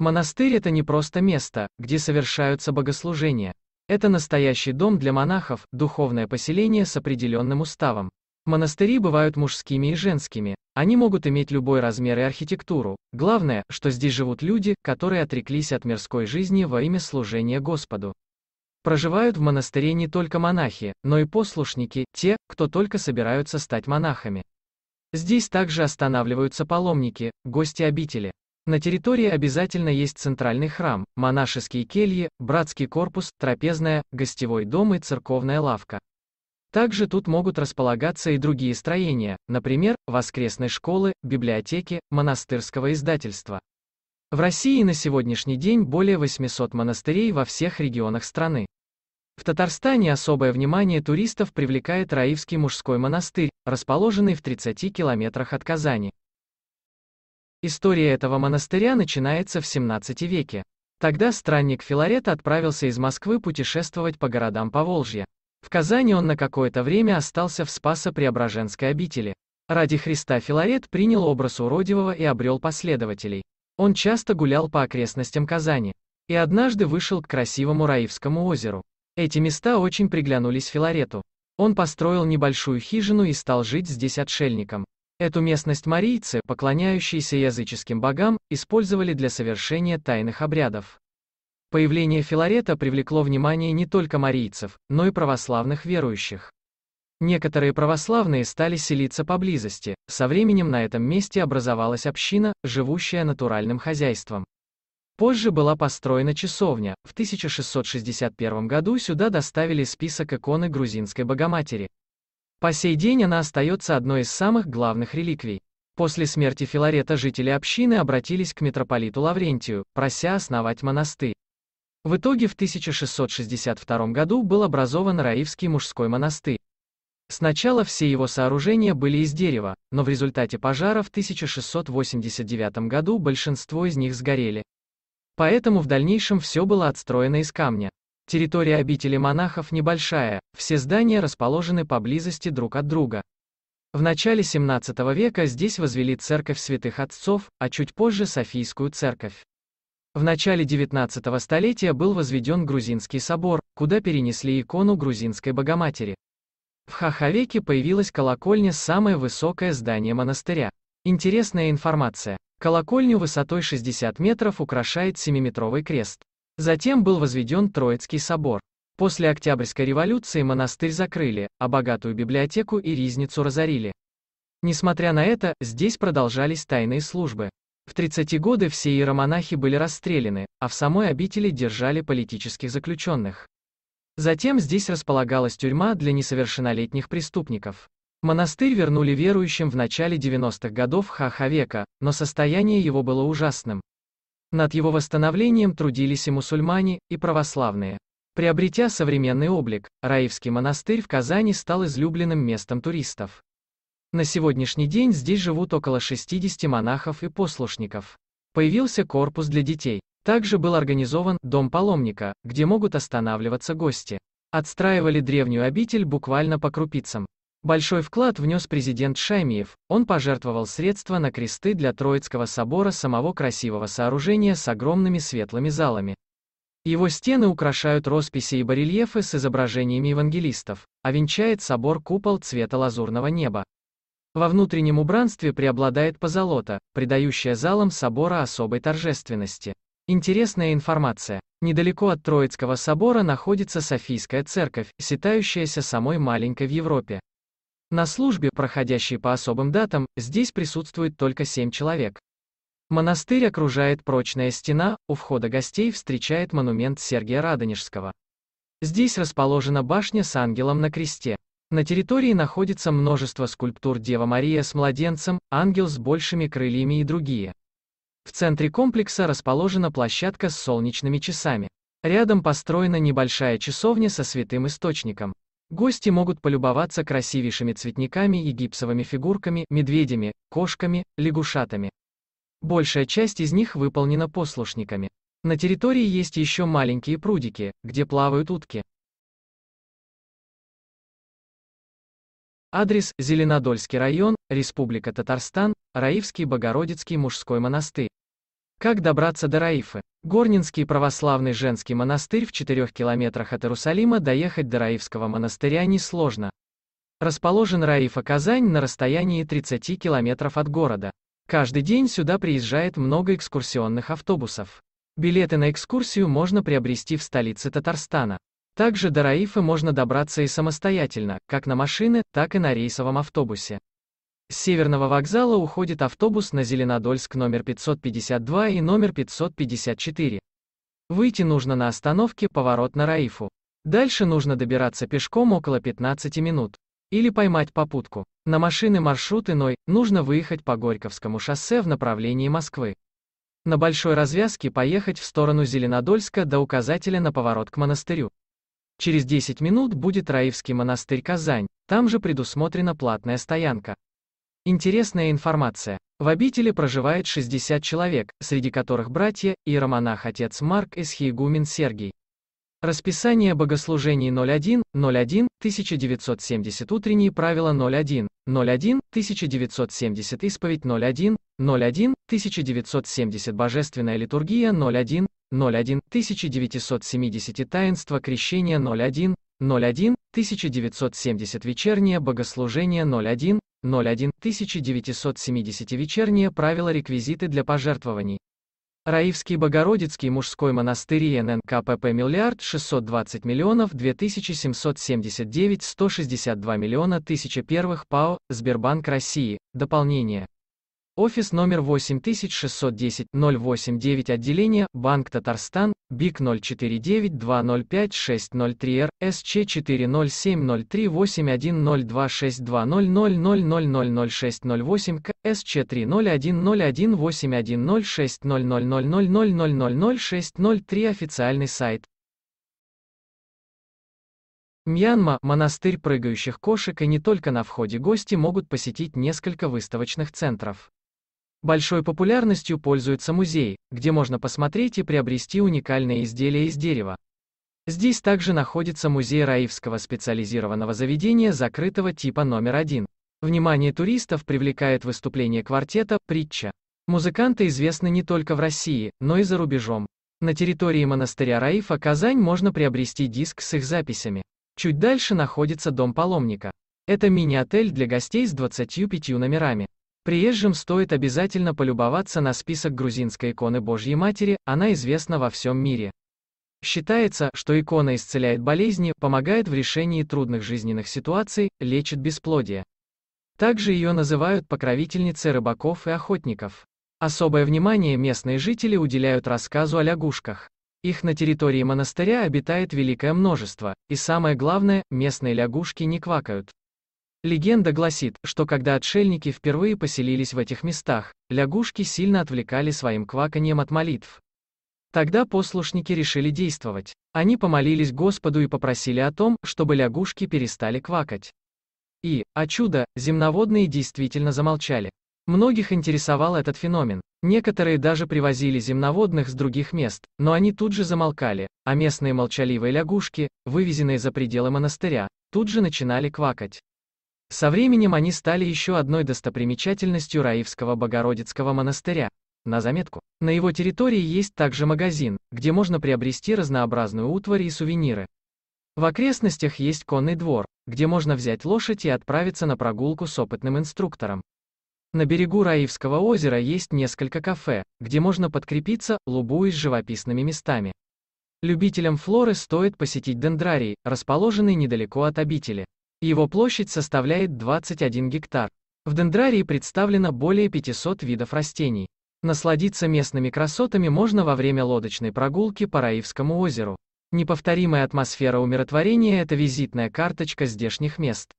Монастырь – это не просто место, где совершаются богослужения. Это настоящий дом для монахов, духовное поселение с определенным уставом. Монастыри бывают мужскими и женскими. Они могут иметь любой размер и архитектуру. Главное, что здесь живут люди, которые отреклись от мирской жизни во имя служения Господу. Проживают в монастыре не только монахи, но и послушники, те, кто только собираются стать монахами. Здесь также останавливаются паломники, гости обители. На территории обязательно есть центральный храм, монашеские кельи, братский корпус, трапезная, гостевой дом и церковная лавка. Также тут могут располагаться и другие строения, например, воскресной школы, библиотеки, монастырского издательства. В России на сегодняшний день более 800 монастырей во всех регионах страны. В Татарстане особое внимание туристов привлекает Раивский мужской монастырь, расположенный в 30 километрах от Казани. История этого монастыря начинается в 17 веке. Тогда странник Филарет отправился из Москвы путешествовать по городам Поволжья. В Казани он на какое-то время остался в Спасо-Преображенской обители. Ради Христа Филарет принял образ уродивого и обрел последователей. Он часто гулял по окрестностям Казани. И однажды вышел к красивому Раивскому озеру. Эти места очень приглянулись Филарету. Он построил небольшую хижину и стал жить здесь отшельником. Эту местность марийцы, поклоняющиеся языческим богам, использовали для совершения тайных обрядов. Появление Филарета привлекло внимание не только марийцев, но и православных верующих. Некоторые православные стали селиться поблизости, со временем на этом месте образовалась община, живущая натуральным хозяйством. Позже была построена часовня, в 1661 году сюда доставили список иконы грузинской Богоматери, по сей день она остается одной из самых главных реликвий. После смерти Филарета жители общины обратились к митрополиту Лаврентию, прося основать монастырь. В итоге в 1662 году был образован Раивский мужской монастырь. Сначала все его сооружения были из дерева, но в результате пожара в 1689 году большинство из них сгорели. Поэтому в дальнейшем все было отстроено из камня. Территория обители монахов небольшая, все здания расположены поблизости друг от друга. В начале 17 века здесь возвели церковь святых отцов, а чуть позже Софийскую церковь. В начале 19 столетия был возведен Грузинский собор, куда перенесли икону Грузинской Богоматери. В Хахавеке появилась колокольня самое высокое здание монастыря. Интересная информация. Колокольню высотой 60 метров украшает 7-метровый крест. Затем был возведен Троицкий собор. После Октябрьской революции монастырь закрыли, а богатую библиотеку и ризницу разорили. Несмотря на это, здесь продолжались тайные службы. В 30 годы все иеромонахи были расстреляны, а в самой обители держали политических заключенных. Затем здесь располагалась тюрьма для несовершеннолетних преступников. Монастырь вернули верующим в начале 90-х годов ха века, но состояние его было ужасным. Над его восстановлением трудились и мусульмане, и православные. Приобретя современный облик, Раевский монастырь в Казани стал излюбленным местом туристов. На сегодняшний день здесь живут около 60 монахов и послушников. Появился корпус для детей. Также был организован «Дом паломника», где могут останавливаться гости. Отстраивали древнюю обитель буквально по крупицам. Большой вклад внес президент Шаймиев, он пожертвовал средства на кресты для Троицкого собора самого красивого сооружения с огромными светлыми залами. Его стены украшают росписи и барельефы с изображениями евангелистов, а венчает собор купол цвета лазурного неба. Во внутреннем убранстве преобладает позолота, придающая залам собора особой торжественности. Интересная информация. Недалеко от Троицкого собора находится Софийская церковь, считающаяся самой маленькой в Европе. На службе, проходящей по особым датам, здесь присутствует только семь человек. Монастырь окружает прочная стена, у входа гостей встречает монумент Сергия Радонежского. Здесь расположена башня с ангелом на кресте. На территории находится множество скульптур Дева Мария с младенцем, ангел с большими крыльями и другие. В центре комплекса расположена площадка с солнечными часами. Рядом построена небольшая часовня со святым источником. Гости могут полюбоваться красивейшими цветниками и гипсовыми фигурками, медведями, кошками, лягушатами. Большая часть из них выполнена послушниками. На территории есть еще маленькие прудики, где плавают утки. Адрес – Зеленодольский район, Республика Татарстан, Раифский Богородицкий мужской монастырь. Как добраться до Раифы? Горнинский православный женский монастырь в 4 километрах от Иерусалима доехать до Раивского монастыря несложно. Расположен Раиф Раифа Казань на расстоянии 30 километров от города. Каждый день сюда приезжает много экскурсионных автобусов. Билеты на экскурсию можно приобрести в столице Татарстана. Также до Раифы можно добраться и самостоятельно, как на машины, так и на рейсовом автобусе. С Северного вокзала уходит автобус на Зеленодольск номер 552 и номер 554. Выйти нужно на остановке «Поворот на Раифу». Дальше нужно добираться пешком около 15 минут. Или поймать попутку. На машины маршрут иной, нужно выехать по Горьковскому шоссе в направлении Москвы. На большой развязке поехать в сторону Зеленодольска до указателя на поворот к монастырю. Через 10 минут будет Раевский монастырь Казань, там же предусмотрена платная стоянка. Интересная информация. В обители проживает 60 человек, среди которых братья, иеромонах отец Марк и Эсхиегумен Сергий. Расписание богослужений 01, 01, 1970 утренние правила 01, 01, 1970 исповедь 01, 01, 1970 божественная литургия 01, 01, 1970 таинство крещения 01, 01, 1970 вечернее богослужение 01, 01 1970 вечернее правило реквизиты для пожертвований. Раивский Богородицкий мужской монастырь ИНН КПП миллиард 620 миллионов 2779 162 миллиона тысяча первых ПАО, Сбербанк России, дополнение. Офис номер 8610-089 отделение, Банк Татарстан, БИК 049 205 СЧ40703810262000000608К, СЧ301018106000000603 Официальный сайт. Мьянма – монастырь прыгающих кошек и не только на входе гости могут посетить несколько выставочных центров. Большой популярностью пользуется музей, где можно посмотреть и приобрести уникальные изделия из дерева. Здесь также находится музей Раивского специализированного заведения закрытого типа номер один. Внимание туристов привлекает выступление квартета «Притча». Музыканты известны не только в России, но и за рубежом. На территории монастыря Раифа Казань можно приобрести диск с их записями. Чуть дальше находится дом паломника. Это мини-отель для гостей с 25 номерами. Приезжим стоит обязательно полюбоваться на список грузинской иконы Божьей Матери, она известна во всем мире. Считается, что икона исцеляет болезни, помогает в решении трудных жизненных ситуаций, лечит бесплодие. Также ее называют покровительницей рыбаков и охотников. Особое внимание местные жители уделяют рассказу о лягушках. Их на территории монастыря обитает великое множество, и самое главное, местные лягушки не квакают. Легенда гласит, что когда отшельники впервые поселились в этих местах, лягушки сильно отвлекали своим кваканьем от молитв. Тогда послушники решили действовать. Они помолились Господу и попросили о том, чтобы лягушки перестали квакать. И, а чудо, земноводные действительно замолчали. Многих интересовал этот феномен. Некоторые даже привозили земноводных с других мест, но они тут же замолкали, а местные молчаливые лягушки, вывезенные за пределы монастыря, тут же начинали квакать. Со временем они стали еще одной достопримечательностью Раивского Богородицкого монастыря. На заметку, на его территории есть также магазин, где можно приобрести разнообразную утварь и сувениры. В окрестностях есть конный двор, где можно взять лошадь и отправиться на прогулку с опытным инструктором. На берегу Раивского озера есть несколько кафе, где можно подкрепиться, лубуясь живописными местами. Любителям флоры стоит посетить дендрарий, расположенный недалеко от обители. Его площадь составляет 21 гектар. В дендрарии представлено более 500 видов растений. Насладиться местными красотами можно во время лодочной прогулки по Раивскому озеру. Неповторимая атмосфера умиротворения – это визитная карточка здешних мест.